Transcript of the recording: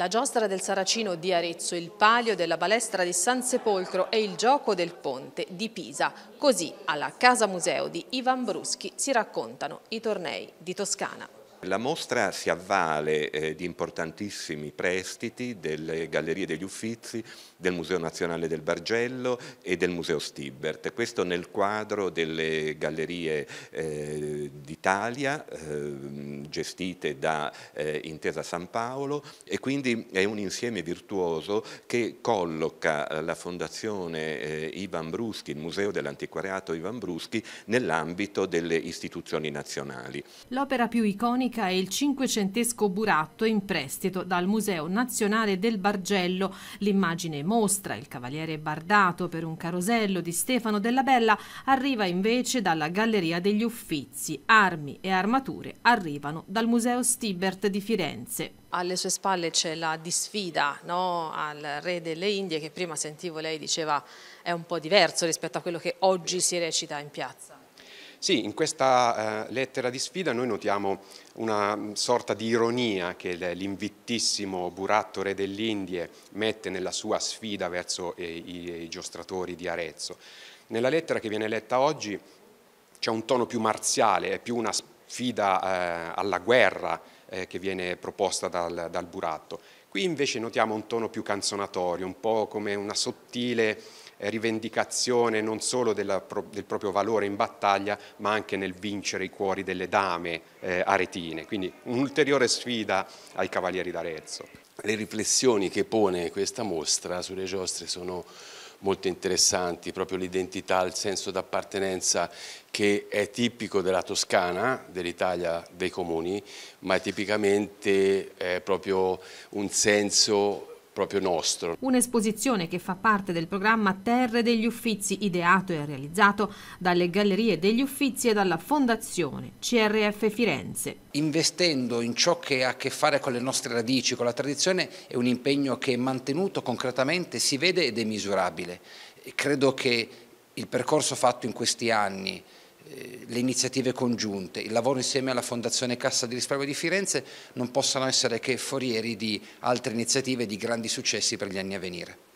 La giostra del Saracino di Arezzo, il palio della balestra di San Sepolcro e il gioco del ponte di Pisa. Così alla Casa Museo di Ivan Bruschi si raccontano i tornei di Toscana. La mostra si avvale eh, di importantissimi prestiti delle Gallerie degli Uffizi, del Museo Nazionale del Bargello e del Museo Stibbert, questo nel quadro delle Gallerie eh, d'Italia eh, gestite da eh, Intesa San Paolo e quindi è un insieme virtuoso che colloca la Fondazione eh, Ivan Bruschi, il Museo dell'Antiquariato Ivan Bruschi, nell'ambito delle istituzioni nazionali. L'opera più iconica ceramica e il cinquecentesco buratto in prestito dal Museo Nazionale del Bargello. L'immagine mostra il cavaliere bardato per un carosello di Stefano della Bella arriva invece dalla Galleria degli Uffizi. Armi e armature arrivano dal Museo Stibert di Firenze. Alle sue spalle c'è la disfida no? al re delle Indie che prima sentivo lei diceva è un po' diverso rispetto a quello che oggi si recita in piazza. Sì, in questa eh, lettera di sfida noi notiamo una mm, sorta di ironia che l'invittissimo Buratto Re dell'Indie mette nella sua sfida verso eh, i, i giostratori di Arezzo. Nella lettera che viene letta oggi c'è un tono più marziale, è più una sfida eh, alla guerra eh, che viene proposta dal, dal Buratto. Qui invece notiamo un tono più canzonatorio, un po' come una sottile eh, rivendicazione non solo della, del proprio valore in battaglia ma anche nel vincere i cuori delle dame eh, aretine, quindi un'ulteriore sfida ai cavalieri d'Arezzo. Le riflessioni che pone questa mostra sulle giostre sono molto interessanti, proprio l'identità, il senso d'appartenenza che è tipico della Toscana, dell'Italia dei comuni, ma tipicamente è eh, proprio un senso proprio nostro. Un'esposizione che fa parte del programma Terre degli Uffizi, ideato e realizzato dalle Gallerie degli Uffizi e dalla Fondazione CRF Firenze. Investendo in ciò che ha a che fare con le nostre radici, con la tradizione, è un impegno che è mantenuto concretamente, si vede ed è misurabile. Credo che il percorso fatto in questi anni le iniziative congiunte, il lavoro insieme alla Fondazione Cassa di Risparmio di Firenze non possano essere che forieri di altre iniziative e di grandi successi per gli anni a venire.